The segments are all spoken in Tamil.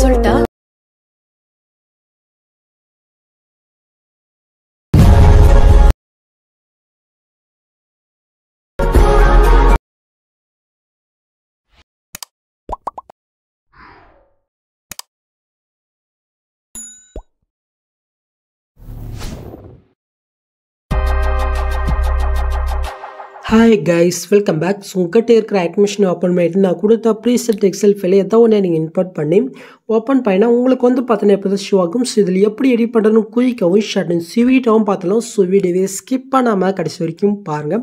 சொல்லட்டா hi guys welcome back so இருக்கிற அட்மிஷன் அப்பாயின்மெண்ட் நான் கொடுத்த ப்ரீசெட் எக்ஸல் ஃபைல ஏதோ ஒன்று நீங்கள் இன்புட் பண்ணி ஓப்பன் பண்ணினா உங்களுக்கு வந்து பார்த்தீங்கன்னா இப்போ ஷோ ஆகும் ஸோ இதில் எப்படி எடிட் பண்ணுறதுன்னு குயிக்காகவும் ஷட்டன் ஸ்வீட்டாகவும் பார்த்தாலும் ஸோ வீடியோவே ஸ்கிப் பண்ணாமல் கடைசி வரைக்கும் பாருங்கள்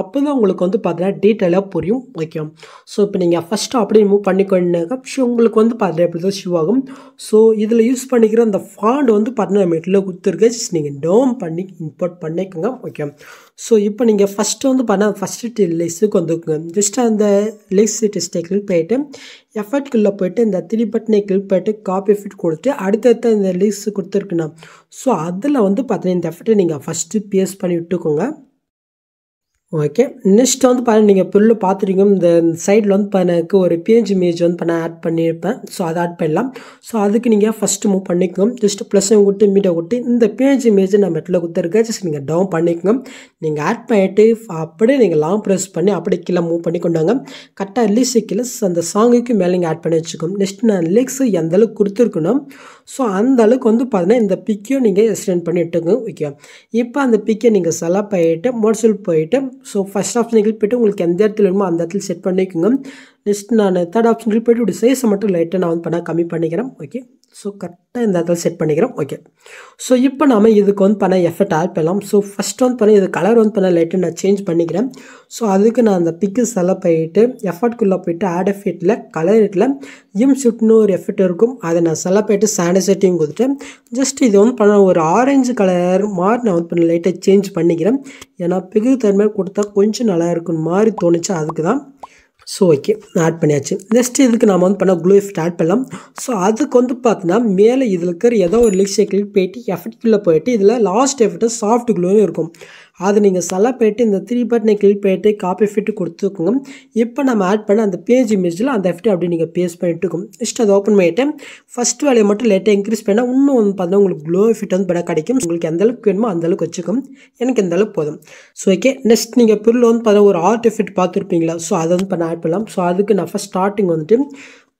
அப்போ தான் உங்களுக்கு வந்து பார்த்தீங்கன்னா டீட்டெயிலாக புரியும் ஓகே ஸோ இப்போ நீங்கள் ஃபஸ்ட்டு அப்படியே மூவ் பண்ணிக்கொண்டாக்க ஸோ உங்களுக்கு வந்து பார்த்தீங்கன்னா எப்படி தான் ஷோ ஆகும் ஸோ இதில் யூஸ் பண்ணிக்கிற அந்த ஃபாண்ட் வந்து பார்த்தீங்கன்னா மெட்டில் கொடுத்துருக்கு நீங்கள் டோம் பண்ணி இம்போர்ட் பண்ணிக்கோங்க ஓகே ஸோ இப்போ நீங்கள் ஃபஸ்ட்டு வந்து பார்த்தீங்கன்னா ஃபஸ்ட்டு லிஸ்ட்டுக்கு வந்துக்குங்க ஜஸ்ட் அந்த லிஸ்ட் டெஸ்ட்டை போயிட்டு எஃபர்ட்குள்ளே போயிட்டு இந்த த்ரீ பட்டனை கிளிக் குறிப்பிட்டு காப்பி ஃபிட் கொடுத்து அடுத்தடுத்த இந்த லிஸ்ட் கொடுத்துருக்குண்ணா ஸோ அதில் வந்து பார்த்தீங்கன்னா இந்த எஃபர்ட்டை நீங்கள் ஃபஸ்ட்டு பேஸ் பண்ணி விட்டுக்கோங்க ஓகே நெக்ஸ்ட் வந்து பாருங்கள் நீங்கள் புல்லு பார்த்துருங்க இந்த சைடில் வந்து எனக்கு ஒரு பிஎன்ஜி இமேஜ் வந்து பண்ண ஆட் பண்ணியிருப்பேன் ஸோ அதை ஆட் பண்ணலாம் ஸோ அதுக்கு நீங்கள் ஃபஸ்ட்டு மூவ் பண்ணிக்கோங்க ஜஸ்ட் ப்ளஸ்ஸையும் விட்டு மீட்டை விட்டு இந்த பிஎன்ஜி இமேஜை நம்ம இடத்துல கொடுத்துருக்க ஜஸ்ட் நீங்கள் டவுன் பண்ணிக்கோங்க நீங்கள் ஆட் பண்ணிவிட்டு அப்படியே நீங்கள் லாங் ப்ரெஸ் பண்ணி அப்படியே கீழே மூவ் பண்ணி கொண்டாங்க கரெக்டாக லீஸு கீழே அந்த சாங்குக்கு மேலே நீங்கள் ஆட் பண்ணி வச்சுக்கோங்க நெக்ஸ்ட் நான் லிரிக்ஸு எந்த அளவுக்கு கொடுத்துருக்கணும் ஸோ அந்த அளவுக்கு வந்து பார்த்தீங்கன்னா இந்த பிக்கையும் நீங்கள் எக்ஸ்டென்ட் பண்ணி விட்டுக்கோங்க ஓகே இப்போ அந்த பிக்கை நீங்கள் செலப் ஆகிட்டு மோட்சல் போயிட்டு ஸோ ஃபஸ்ட் கிளிக் போய்ட்டு உங்களுக்கு எந்த இடத்துல வேணுமோ அந்த இடத்துல செட் பண்ணிக்கோங்க நெக்ஸ்ட் நான் தேர்ட் ஆப்ஷன் கிளிக் போய்ட்டு சைஸை மட்டும் லைட்டாக நான் வந்து பண்ணால் கம்மி பண்ணிக்கிறேன் ஓகே ஸோ கரெக்டாக இந்த இடத்துல செட் பண்ணிக்கிறோம் ஓகே ஸோ இப்போ நாம் இதுக்கு வந்து பண்ண எஃபெக்ட் ஆட் பண்ணலாம் ஸோ ஃபஸ்ட் வந்து பண்ண இது கலர் வந்து பண்ண லைட்டு நான் சேஞ்ச் பண்ணிக்கிறேன் ஸோ அதுக்கு நான் அந்த பிக்கு செலவு போயிட்டு எஃபர்ட்குள்ளே போயிட்டு ஆட் எஃபெக்டில் கலர் இட்டில் இம் சுட்னு ஒரு எஃபெக்ட் இருக்கும் அதை நான் செலவு போயிட்டு சாண்டசைட்டிங் கொடுத்துட்டு ஜஸ்ட் இது வந்து பண்ண ஒரு ஆரஞ்சு கலர் மாதிரி நான் வந்து பண்ண லைட்டை சேஞ்ச் பண்ணிக்கிறேன் ஏன்னா பிகு தன்மை கொடுத்தா கொஞ்சம் நல்லா இருக்கும் மாதிரி தோணுச்சு அதுக்கு தான் ஸோ ஓகே ஆட் பண்ணியாச்சு நெக்ஸ்ட் இதுக்கு நம்ம வந்து பண்ண குளோ எஃபெக்ட் ஆட் பண்ணலாம் ஸோ அதுக்கு வந்து பார்த்தீங்கன்னா மேலே இதில் இருக்கிற ஏதோ ஒரு லிக் சைக்கிள் போயிட்டு எஃபெக்ட்குள்ளே போயிட்டு இதில் லாஸ்ட் எஃபெக்ட்டு சாஃப்ட் க்ளூன்னு இருக்கும் அது நீங்கள் செலக்ட் போயிட்டு இந்த த்ரீ பட்டனை கிளிக் பண்ணிட்டு காப்பி ஃபிட்டு கொடுத்துக்கோங்க இப்போ நம்ம ஆட் பண்ண அந்த பேஜ் இமேஜில் அந்த எஃப்ட்டு அப்படி நீங்கள் பேஸ் பண்ணிட்டு இருக்கும் ஜஸ்ட் அதை ஓப்பன் பண்ணிவிட்டு ஃபஸ்ட் வேலையை மட்டும் லேட்டாக இன்க்ரீஸ் பண்ணால் இன்னும் வந்து பார்த்தீங்கன்னா உங்களுக்கு க்ளோ ஃபிட் வந்து படம் கிடைக்கும் உங்களுக்கு எந்த அளவுக்கு வேணுமோ அந்த அளவுக்கு வச்சுக்கும் எனக்கு இந்த அளவுக்கு போதும் ஸோ ஓகே நெக்ஸ்ட் நீங்கள் பிரில் வந்து பார்த்தீங்கன்னா ஒரு ஆர்ட் எஃபிட் பார்த்துருப்பீங்களா ஸோ அதை வந்து பண்ண ஆட் பண்ணலாம் ஸோ அதுக்கு நான் ஃபஸ்ட் ஸ்டார்டிங் வந்துட்டு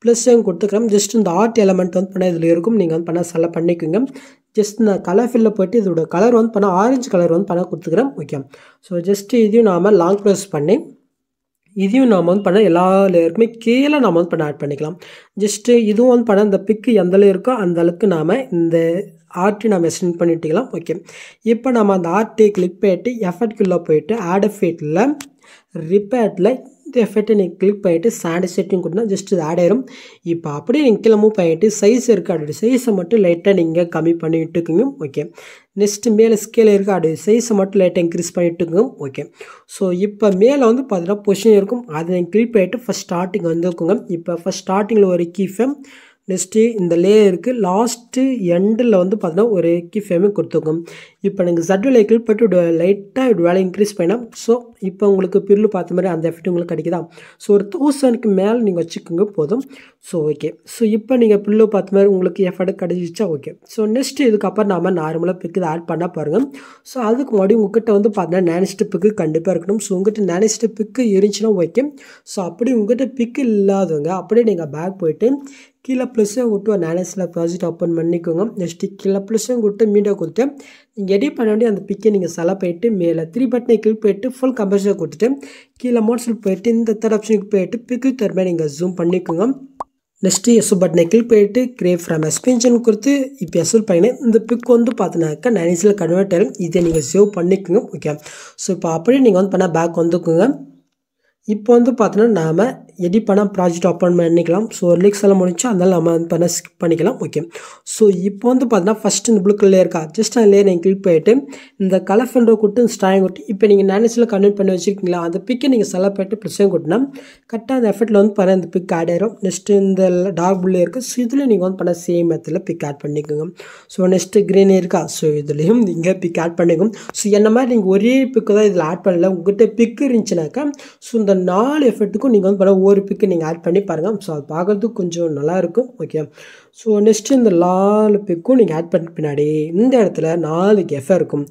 ப்ளஸ்ஸையும் கொடுத்துக்கிறேன் ஜஸ்ட் இந்த ஆர்ட் எலமெண்ட் வந்து பண்ண இதில் இருக்கும் நீங்கள் வந்து பண்ண செலக்ட் பண்ணிக்கோங்க ஜஸ்ட் நான் கலர் ஃபில்லில் போய்ட்டு இதோட கலர் வந்து பண்ண ஆரஞ்சு கலர் வந்து பண்ணால் கொடுத்துக்கிறேன் ஓகே ஸோ ஜஸ்ட்டு இதையும் நாம் லாங் ப்ரெஸ் பண்ணி இதையும் நாம் வந்து பண்ண எல்லா லேயருக்குமே கீழே நாம் வந்து பண்ண ஆட் பண்ணிக்கலாம் ஜஸ்ட்டு இதுவும் வந்து பண்ண இந்த பிக்கு எந்த லேயருக்கோ அந்த அளவுக்கு நாம் இந்த ஆர்ட்டு நம்ம சென்ட் பண்ணிட்டிக்கலாம் ஓகே இப்போ நம்ம அந்த ஆர்ட்டை கிளிக் பண்ணிட்டு எஃபர்ட்குள்ளே போயிட்டு ஆட் எஃபெக்டில் ரிப்பேர்ட்டில் இந்த எஃபெக்டை நீங்கள் கிளிக் பண்ணிவிட்டு சாண்ட் செட்டிங் கொடுத்தா ஜஸ்ட் இது ஆட் ஆயிரும் இப்போ அப்படியே நீங்கள் கிளம்பும் பண்ணிட்டு பண்ணிவிட்டு சைஸ் இருக்குது அதோடைய சைஸை மட்டும் லைட்டாக நீங்கள் கம்மி பண்ணிவிட்டுக்குங்க ஓகே நெக்ஸ்ட்டு மேலே ஸ்கேல் இருக்குது அதோடைய சைஸை மட்டும் லைட்டாக இன்க்ரீஸ் பண்ணிவிட்டுங்க ஓகே ஸோ இப்போ மேலே வந்து பார்த்தீங்கன்னா பொசிஷன் இருக்கும் அதை நீங்கள் கிளிக் பண்ணிவிட்டு ஃபஸ்ட் ஸ்டார்டிங் வந்துருக்குங்க இப்போ ஃபஸ்ட் ஸ்டார்டிங்கில் ஒரு கீஃபை நெக்ஸ்ட்டு இந்த லேயருக்கு லாஸ்ட்டு எண்டில் வந்து பார்த்தீங்கன்னா ஒரு கிஃபேமே ஃபேமே கொடுத்துருக்கோம் இப்போ எனக்கு சட் விலைக்கில் பட்டு லைட்டாக இப்படி வேலை இன்க்ரீஸ் பண்ணால் ஸோ இப்போ உங்களுக்கு பிரிவு பார்த்த மாதிரி அந்த எஃபெக்ட் உங்களுக்கு கிடைக்குதா ஸோ ஒரு தௌசண்ட்க்கு மேலே நீங்கள் வச்சுக்கோங்க போதும் ஸோ ஓகே ஸோ இப்போ நீங்கள் பில்லு பார்த்த மாதிரி உங்களுக்கு எஃபர்ட் கிடைச்சிச்சா ஓகே ஸோ நெக்ஸ்ட்டு இதுக்கப்புறம் நாம் நார்மலாக பிக்கு ஆட் பண்ணால் பாருங்கள் ஸோ அதுக்கு முன்னாடி உங்ககிட்ட வந்து பார்த்தீங்கன்னா நேனஸ்ட்டு பிக்கு கண்டிப்பாக இருக்கணும் ஸோ உங்கள்கிட்ட நேனஸ்ட்டு பிக்கு இருந்துச்சுன்னா ஓகே ஸோ அப்படி உங்ககிட்ட பிக்கு இல்லாதவங்க அப்படியே நீங்கள் பேக் போயிட்டு கீழே ப்ளஸ்ஸும் விட்டு ஒரு நேலஸில் ப்ராஜெக்ட் ஓப்பன் பண்ணிக்கோங்க நெக்ஸ்ட்டு கீழே ப்ளஸ்ஸும் கொடுத்து மீடியா கொடுத்து நீங்கள் எடிட் பண்ண வேண்டிய அந்த பிக்கை நீங்கள் செலவு போயிட்டு மேலே த்ரீ பட்டனை கிளிக் போயிட்டு ஃபுல் கம்பல்சரி கொடுத்துட்டு கீழே மோட்ஸில் போயிட்டு இந்த தேர்ட் ஆப்ஷனுக்கு போயிட்டு பிக்கு தருமே நீங்கள் ஜூம் பண்ணிக்கோங்க நெக்ஸ்ட்டு எஸ் பட்டனை கிளிக் போயிட்டு கிரே ஃப்ரம் எக்ஸ்பென்ஷன் கொடுத்து இப்போ எஸ்எல் பையனே இந்த பிக் வந்து பார்த்தீங்கன்னாக்கா நைன்ஸில் கன்வெர்ட் ஆகும் இதை நீங்கள் சேவ் பண்ணிக்கோங்க ஓகே ஸோ இப்போ அப்படியே நீங்கள் வந்து பண்ணால் பேக் வந்துக்குங்க இப்போ வந்து பார்த்தோன்னா நாம் எடிட் பண்ணால் ப்ராஜெக்ட் ஓப்பன் பண்ணிக்கலாம் ஸோ லிக்ஸ் எல்லாம் முடிஞ்சு அதனால் நம்ம வந்து பண்ண ஸ்கிப் பண்ணிக்கலாம் ஓகே ஸோ இப்போ வந்து பார்த்தீங்கன்னா ஃபஸ்ட்டு இந்த ப்ளூ கலர் இருக்கா ஜஸ்ட் அந்த லேயர் நீங்கள் கிளிக் போயிட்டு இந்த கலர் ஃபெண்டரை கொடுத்து ஸ்டாங் கொடுத்து இப்போ நீங்கள் நேனேஜில் கன்வெர்ட் பண்ணி வச்சுருக்கீங்களா அந்த பிக்கை நீங்கள் செலக்ட் போயிட்டு ப்ரெஸ்ஸையும் கொட்டினா கரெக்டாக அந்த எஃபெக்ட்டில் வந்து பண்ண இந்த பிக் ஆட் ஆயிரும் நெக்ஸ்ட்டு இந்த டார்க் ப்ளூ இருக்குது ஸோ இதில் நீங்கள் வந்து பண்ண சேம் மெத்தில் பிக் ஆட் பண்ணிக்கோங்க ஸோ நெக்ஸ்ட்டு க்ரீன் இருக்கா ஸோ இதுலேயும் நீங்கள் பிக் ஆட் பண்ணிக்கோங்க ஸோ என்ன மாதிரி நீங்கள் ஒரே பிக்கு தான் இதில் ஆட் பண்ணல உங்கள்கிட்ட பிக்கு இருந்துச்சுனாக்கா ஸோ இந்த நாலு எஃபர்ட்டுக்கும் நீங்கள் வந்து படம் ஒரு பிக்கு நீங்கள் ஆட் பண்ணி பாருங்கள் ஸோ அது பார்க்குறதுக்கு கொஞ்சம் நல்லாயிருக்கும் ஓகே ஸோ நெக்ஸ்ட்டு இந்த நாலு பிக்கும் நீங்கள் ஆட் பண்ண பின்னாடி இந்த இடத்துல நாலு கெஃப இருக்கும்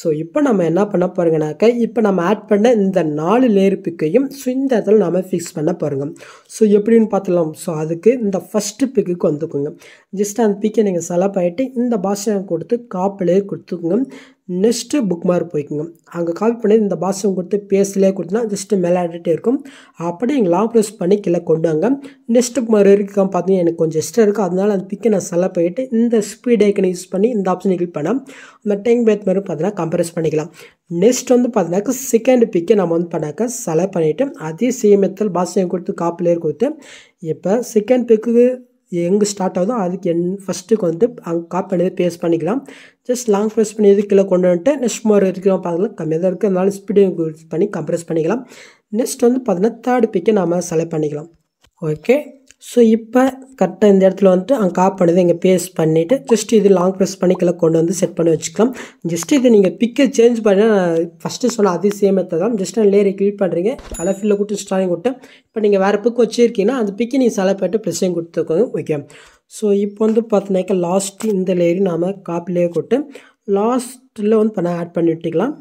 ஸோ இப்போ நம்ம என்ன பண்ண போகிறோங்கனாக்கா இப்போ நம்ம ஆட் பண்ண இந்த நாலு லேயர் பிக்கையும் ஸோ இந்த இடத்துல நம்ம ஃபிக்ஸ் பண்ண போகிறோங்க ஸோ எப்படின்னு பார்த்துலாம் ஸோ அதுக்கு இந்த ஃபஸ்ட்டு பிக்குக்கு வந்துக்குங்க ஜஸ்ட் அந்த பிக்கை நீங்கள் செலப் ஆகிட்டு இந்த பாஷை கொடுத்து காப்பு லேயர் கொடுத்துக்குங்க நெக்ஸ்ட்டு புக் மார்க் போய்க்குங்க அங்கே காப்பி பண்ணி இந்த பாஷம் கொடுத்து பேசலே கொடுத்தனா ஜஸ்ட்டு மேலாடிட்டே இருக்கும் அப்படியே எங்கள் லாங் ப்ரெஸ் பண்ணி கீழே கொண்டு வாங்க நெக்ஸ்ட் புக் மார்க் இருக்க பார்த்தீங்கன்னா எனக்கு கொஞ்சம் எக்ஸ்ட்ரா இருக்கும் அதனால் அந்த பிக்கை நான் செலவு போயிட்டு இந்த ஸ்பீட் ஐக்கனை யூஸ் பண்ணி இந்த ஆப்ஷனை கிளிக் பண்ணால் அந்த டைம் பேத் மாதிரி பார்த்தீங்கன்னா கம்ப்ரஸ் பண்ணிக்கலாம் நெக்ஸ்ட் வந்து பார்த்தீங்கன்னா செகண்ட் பிக்கை நம்ம வந்து பண்ணாக்க செலவு பண்ணிவிட்டு அதே சேம் மெத்தல் கொடுத்து காப்பிலேயே கொடுத்து இப்போ செகண்ட் பிக்கு எங்கே ஸ்டார்ட் ஆகுதோ அதுக்கு என் ஃபஸ்ட்டுக்கு வந்து அங்கே காப்பி பண்ணி பேஸ் பண்ணிக்கலாம் ஜஸ்ட் லாங் ப்ரெஸ் பண்ணி இது கீழே கொண்டு வந்துட்டு நெக்ஸ்ட் மோர் இருக்கிறோம் பார்க்கலாம் கம்மியாக தான் இருக்குது அதனால ஸ்பீடையும் பண்ணி கம்ப்ரெஸ் பண்ணிக்கலாம் நெக்ஸ்ட் வந்து பார்த்தீங்கன்னா தேர்ட் பிக்கை நாம் செலக்ட் பண்ணிக்கலாம் ஓகே ஸோ இப்போ கரெக்டாக இந்த இடத்துல வந்துட்டு அங்கே காப் பண்ணதை இங்கே பேஸ் பண்ணிவிட்டு ஜஸ்ட் இது லாங் ப்ரெஸ் பண்ணி கீழே கொண்டு வந்து செட் பண்ணி வச்சுக்கலாம் ஜஸ்ட் இது நீங்கள் பிக்கை சேஞ்ச் பண்ண ஃபஸ்ட்டு சொன்ன அதே சேம் தான் ஜஸ்ட் நான் லேயரை கிளிக் பண்ணுறீங்க அலஃபில்ல கொடுத்து ஸ்ட்ராங் கொடுத்து இப்போ நீங்கள் வேறு புக்கு வச்சுருக்கீங்கன்னா அந்த பிக்கை நீங்கள் செலக்ட் போய்ட்டு ப்ரெஸ்ஸையும் கொடுத்துக்கோங்க ஓகே ஸோ இப்போ வந்து பார்த்தீங்கன்னாக்கா லாஸ்ட்டு இந்த லேயரையும் நாம் காப்பிலேயே கொட்டு லாஸ்ட்டில் வந்து பண்ண ஆட் பண்ணி விட்டுக்கலாம்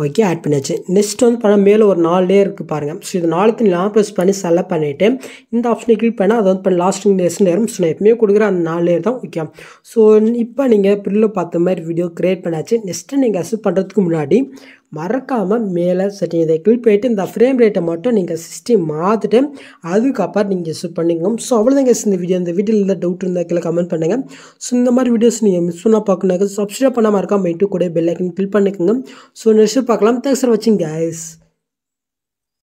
ஓகே ஆட் பண்ணியாச்சு நெக்ஸ்ட் வந்து பண்ண மேலே ஒரு நாலு லேயர் இருக்குது பாருங்கள் ஸோ இது நாலுக்கு நான் ப்ரெஸ் பண்ணி செலக்ட் பண்ணிவிட்டு இந்த ஆப்ஷனை கிளிக் பண்ணால் அதை வந்து பண்ண லாஸ்டிங் லேயர்ஸ் நேரம் ஸோ நான் எப்பயுமே கொடுக்குற அந்த நாலு லேயர் தான் ஓகே ஸோ இப்போ நீங்கள் பில்லில் பார்த்த மாதிரி வீடியோ க்ரியேட் பண்ணாச்சு நெக்ஸ்ட்டு நீங்கள் அசு பண்ணுறதுக்கு முன்னாடி மறக்காமல் மேலே செட்டிங் இதை கிளிக் போயிட்டு இந்த ஃப்ரேம் ரேட்டை மட்டும் நீங்கள் சிஸ்டி மாற்றிட்டு அதுக்கப்புறம் நீங்கள் சூட் பண்ணிக்கோங்க ஸோ அவ்வளோதாங்க இந்த வீடியோ இந்த வீடியோவில் இருந்த டவுட் இருந்தால் கீழே கமெண்ட் பண்ணுங்கள் ஸோ இந்த மாதிரி வீடியோஸ் நீங்கள் மிஸ் பண்ணால் பார்க்கணுங்க சப்ஸ்கிரைப் பண்ணாமல் இருக்கா இட்டு கூட பெல்லைக்கன் கிளிக் பண்ணிக்கோங்க ஸோ நெக்ஸ்ட் பார்க்கலாம் தேங்க்ஸ் ஃபார் வாட்சிங் கேஸ்